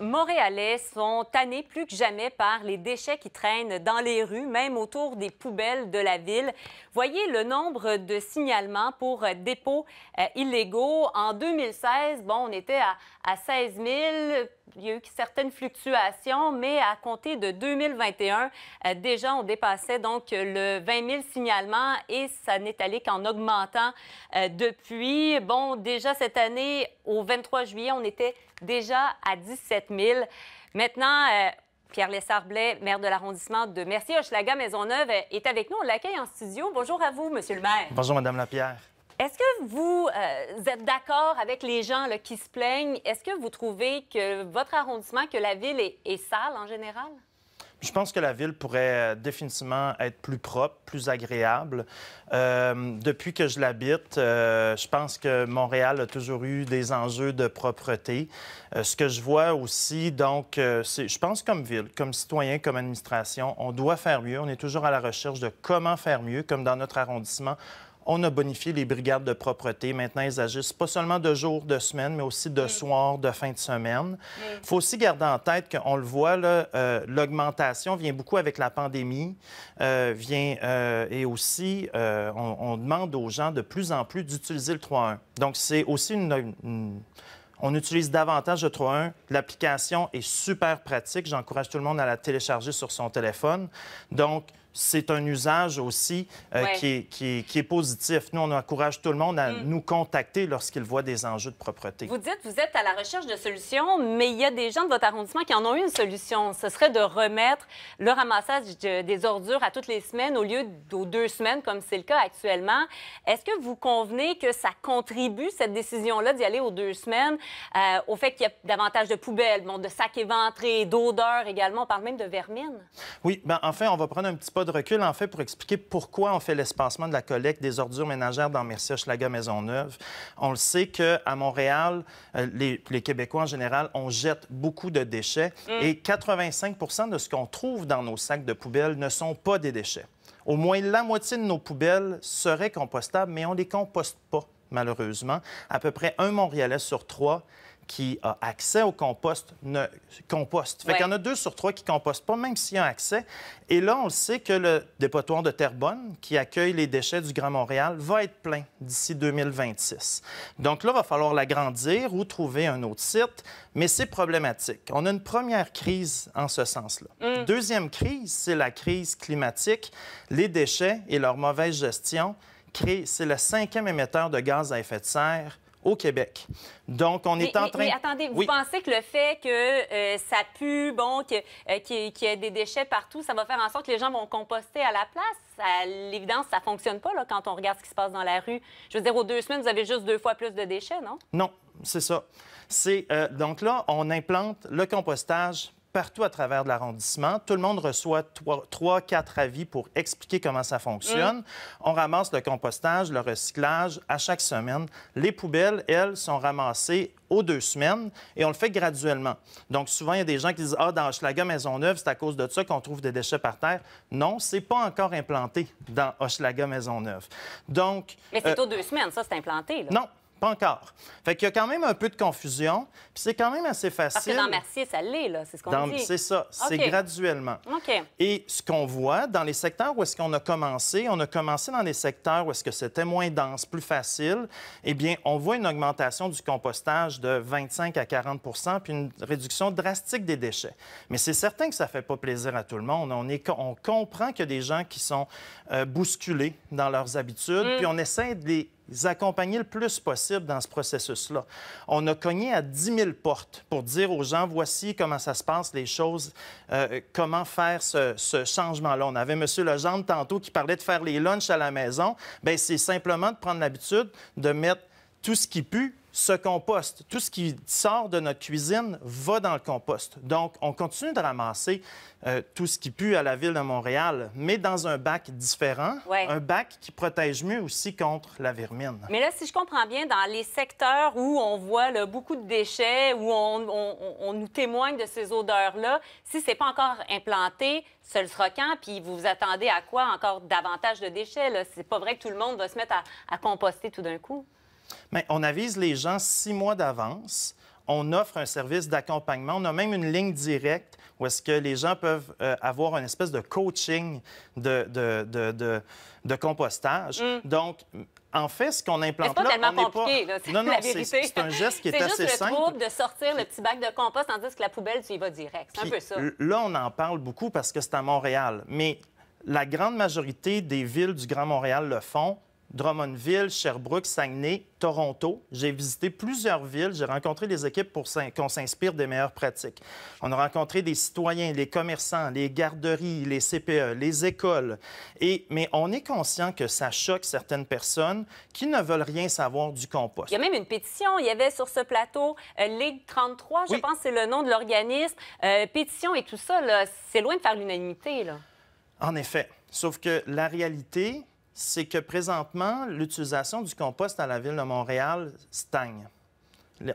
Montréalais sont tannés plus que jamais par les déchets qui traînent dans les rues, même autour des poubelles de la ville. Voyez le nombre de signalements pour dépôts euh, illégaux. En 2016, bon, on était à, à 16 000 il y a eu certaines fluctuations, mais à compter de 2021, euh, déjà, on dépassait donc le 20 000 signalements et ça n'est allé qu'en augmentant euh, depuis. Bon, déjà cette année, au 23 juillet, on était déjà à 17 000. Maintenant, euh, Pierre lessard maire de l'arrondissement de Mercier-Hochelaga-Maisonneuve, est avec nous. On l'accueille en studio. Bonjour à vous, Monsieur le maire. Bonjour, Madame Lapierre. Est-ce que vous, euh, êtes d'accord avec les gens qui se plaignent? Est-ce que vous trouvez que votre arrondissement, que la ville est, sale en général? Je pense que la ville pourrait euh, définitivement être plus propre, plus agréable. Euh, depuis que je l'habite, je pense que Montréal a toujours eu des enjeux de propreté. ce que je vois aussi, donc, je pense comme ville, comme citoyen, comme administration, on doit faire mieux. On est toujours à la recherche de comment faire mieux, comme dans notre arrondissement on a bonifié les brigades de propreté. Maintenant, ils agissent pas seulement de jour, de semaine, mais aussi de soir, de fin de semaine. Il faut aussi garder en tête qu'on le voit, euh, l'augmentation vient beaucoup avec la pandémie, euh, vient euh, et aussi on, demande aux gens de plus en plus d'utiliser le 3 Donc, c'est aussi une, on utilise davantage le 3.1. L'application est super pratique. J'encourage tout le monde à la télécharger sur son téléphone. Donc, c'est un usage aussi euh, qui, est, qui, positif. Nous, on encourage tout le monde à mm. nous contacter lorsqu'il voit des enjeux de propreté. Vous dites, vous êtes à la recherche de solutions, mais il y a des gens de votre arrondissement qui en ont une solution. Ce serait de remettre le ramassage des ordures à toutes les semaines au lieu aux deux semaines, comme c'est le cas actuellement. Est-ce que vous convenez que ça contribue, cette décision-là, d'y aller aux deux semaines, euh, au fait qu'il y a davantage de poubelles, bon, de sacs éventrés, d'odeurs également? On parle même de vermine. Oui, ben enfin, on va prendre un petit pas de recul, en fait, pour expliquer pourquoi on fait l'espacement de la collecte des ordures ménagères dans Mercier-Hochelaga Maisonneuve. On le sait qu'à Montréal, euh, les, Québécois en général, on jette beaucoup de déchets mm. et 85 de ce qu'on trouve dans nos sacs de poubelles ne sont pas des déchets. Au moins la moitié de nos poubelles seraient compostables, mais on ne les composte pas, malheureusement. À peu près un Montréalais sur trois qui a accès au compost ne composte. Fait qu'il y en a deux sur trois qui compostent pas, même s'ils ont accès. Et là, on le sait que le dépotoir de Terrebonne, qui accueille les déchets du Grand Montréal, va être plein d'ici 2026. Donc là, il va falloir l'agrandir ou trouver un autre site, mais c'est problématique. On a une première crise en ce sens-là. Mm. Deuxième crise, c'est la crise climatique. Les déchets et leur mauvaise gestion créent... C'est le cinquième émetteur de gaz à effet de serre au Québec. Donc, on est en train... Mais attendez, vous pensez que le fait que euh, ça pue, bon, euh, qu'il y ait des déchets partout, ça va faire en sorte que les gens vont composter à la place? À l'évidence, ça fonctionne pas là, quand on regarde ce qui se passe dans la rue. Je veux dire, aux deux semaines, vous avez juste deux fois plus de déchets, non? Non, c'est ça. C'est euh, Donc là, on implante le compostage partout à travers de l'arrondissement. Tout le monde reçoit trois, quatre avis pour expliquer comment ça fonctionne. Mm. On ramasse le compostage, le recyclage à chaque semaine. Les poubelles, elles, sont ramassées aux deux semaines et on le fait graduellement. Donc, souvent, il y a des gens qui disent Ah, dans Hochelaga Maisonneuve, c'est à cause de ça qu'on trouve des déchets par terre. Non, c'est pas encore implanté dans Hochelaga Maisonneuve. Donc. Mais c'est euh, aux deux semaines, ça, c'est implanté, là. Non. Pas encore. Fait qu'il y a quand même un peu de confusion, puis c'est quand même assez facile. Parce que dans Mercier, ça l'est, là, c'est ce qu'on dit. C'est ça, c'est graduellement. OK. Et ce qu'on voit dans les secteurs où est-ce qu'on a commencé, on a commencé dans les secteurs où est-ce que c'était moins dense, plus facile, eh bien, on voit une augmentation du compostage de 25 à 40 puis une réduction drastique des déchets. Mais c'est certain que ça fait pas plaisir à tout le monde. On, est, comprend qu'il y a des gens qui sont euh, bousculés dans leurs habitudes, mm. puis on essaie de les ils accompagner le plus possible dans ce processus-là. On a cogné à 10 000 portes pour dire aux gens, voici comment ça se passe, les choses, euh, comment faire ce, ce changement-là. On avait M. Legendre tantôt qui parlait de faire les lunchs à la maison. Bien, c'est simplement de prendre l'habitude de mettre tout ce qui pue ce composte. Tout ce qui sort de notre cuisine va dans le compost. Donc, on continue de ramasser euh, tout ce qui pue à la ville de Montréal, mais dans un bac différent, un bac qui protège mieux aussi contre la vermine. Mais là, si je comprends bien, dans les secteurs où on voit beaucoup de déchets, où on, nous témoigne de ces odeurs-là, si c'est pas encore implanté, ce sera quand, puis vous vous attendez à quoi encore davantage de déchets? C'est pas vrai que tout le monde va se mettre à composter tout d'un coup on avise les gens six mois d'avance. On offre un service d'accompagnement. On a même une ligne directe où est-ce que les gens peuvent euh, avoir une espèce de coaching de, compostage. Mm. Donc, en fait, ce qu'on implante pas tellement compliqué, non, non, c'est un geste qui est, assez simple. C'est juste le trouble de sortir le petit bac de compost tandis que la poubelle, tu y vas direct. C'est un Là, on en parle beaucoup parce que c'est à Montréal. Mais la grande majorité des villes du Grand Montréal le font. Drummondville, Sherbrooke, Saguenay, Toronto. J'ai visité plusieurs villes. J'ai rencontré des équipes pour qu'on s'inspire des meilleures pratiques. On a rencontré des citoyens, les commerçants, les garderies, les CPE, les écoles. Et, mais on est conscient que ça choque certaines personnes qui ne veulent rien savoir du compost. Il y a même une pétition. Il y avait sur ce plateau euh, Ligue 33, je pense que c'est le nom de l'organisme. Euh, pétition et tout ça, c'est loin de faire l'unanimité. En effet. Sauf que la réalité, c'est que présentement, l'utilisation du compost à la ville de Montréal stagne.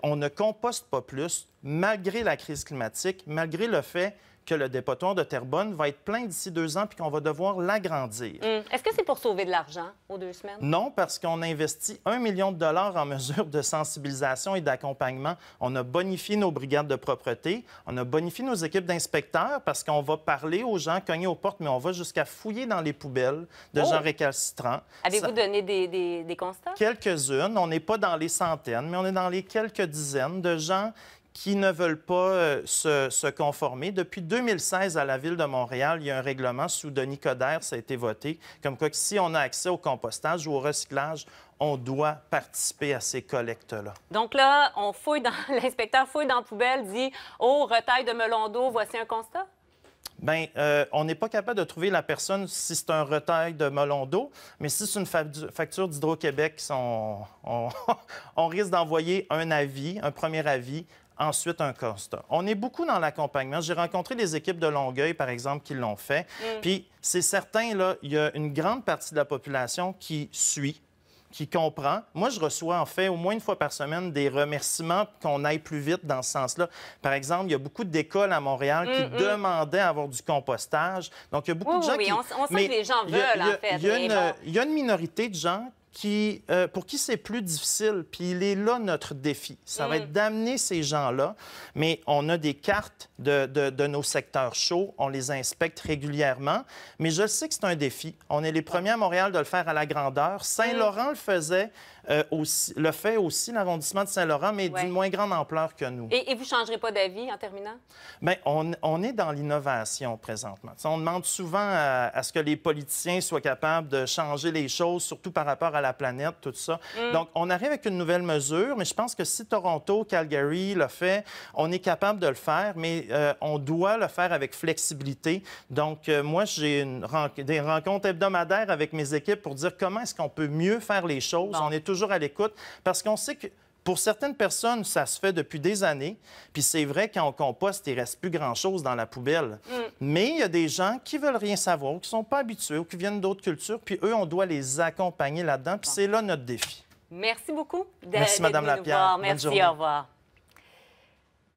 On ne composte pas plus, malgré la crise climatique, malgré le fait que le dépotoir de Terrebonne va être plein d'ici deux ans puis qu'on va devoir l'agrandir. Hum. Est-ce que c'est pour sauver de l'argent aux deux semaines? Non, parce qu'on investit un million de dollars en mesures de sensibilisation et d'accompagnement. On a bonifié nos brigades de propreté, on a bonifié nos équipes d'inspecteurs parce qu'on va parler aux gens, cogner aux portes, mais on va jusqu'à fouiller dans les poubelles de oh! gens récalcitrants. Avez-vous donné des, des constats? Quelques-unes. On n'est pas dans les centaines, mais on est dans les quelques dizaines de gens qui ne veulent pas euh, se, conformer. Depuis 2016, à la Ville de Montréal, il y a un règlement sous Denis Coderre, ça a été voté, comme quoi si on a accès au compostage ou au recyclage, on doit participer à ces collectes-là. Donc là, on fouille dans... l'inspecteur fouille dans la poubelle, dit « Oh, retaille de melon d'eau, voici un constat ». Bien, euh, on n'est pas capable de trouver la personne si c'est un retail de melon d'eau, mais si c'est une facture d'Hydro-Québec, on, on risque d'envoyer un avis, un premier avis ensuite un constat. On est beaucoup dans l'accompagnement. J'ai rencontré des équipes de Longueuil, par exemple, qui l'ont fait. Mm. Puis c'est certain, là, il y a une grande partie de la population qui suit, qui comprend. Moi, je reçois en fait au moins une fois par semaine des remerciements qu'on aille plus vite dans ce sens-là. Par exemple, il y a beaucoup d'écoles à Montréal qui demandaient avoir du compostage. Donc, il y a beaucoup de gens qui... Oui, on, on mais que les gens veulent, en fait. Il y, il y a une minorité de gens euh, pour qui c'est plus difficile. Puis il est là notre défi. Ça va mm. être d'amener ces gens-là, mais on a des cartes de, nos secteurs chauds, on les inspecte régulièrement. Mais je sais que c'est un défi. On est les premiers à Montréal de le faire à la grandeur. Saint-Laurent le faisait euh, aussi, le fait aussi, l'arrondissement de Saint-Laurent, mais d'une moins grande ampleur que nous. Et, vous ne changerez pas d'avis en terminant? Bien, on, est dans l'innovation présentement. on demande souvent à, ce que les politiciens soient capables de changer les choses, surtout par rapport à la planète, tout ça. Mm. Donc, on arrive avec une nouvelle mesure, mais je pense que si Toronto, Calgary le fait, on est capable de le faire, mais euh, on doit le faire avec flexibilité. Donc, euh, moi, j'ai des rencontres hebdomadaires avec mes équipes pour dire comment est-ce qu'on peut mieux faire les choses. On est toujours à l'écoute parce qu'on sait que pour certaines personnes, ça se fait depuis des années. Puis c'est vrai, quand on composte, il reste plus grand-chose dans la poubelle. Mm. Mais il y a des gens qui veulent rien savoir, qui sont pas habitués ou qui viennent d'autres cultures. Puis eux, on doit les accompagner là-dedans. Puis c'est là notre défi. Merci beaucoup. Merci, Madame Lapierre. Merci, au revoir.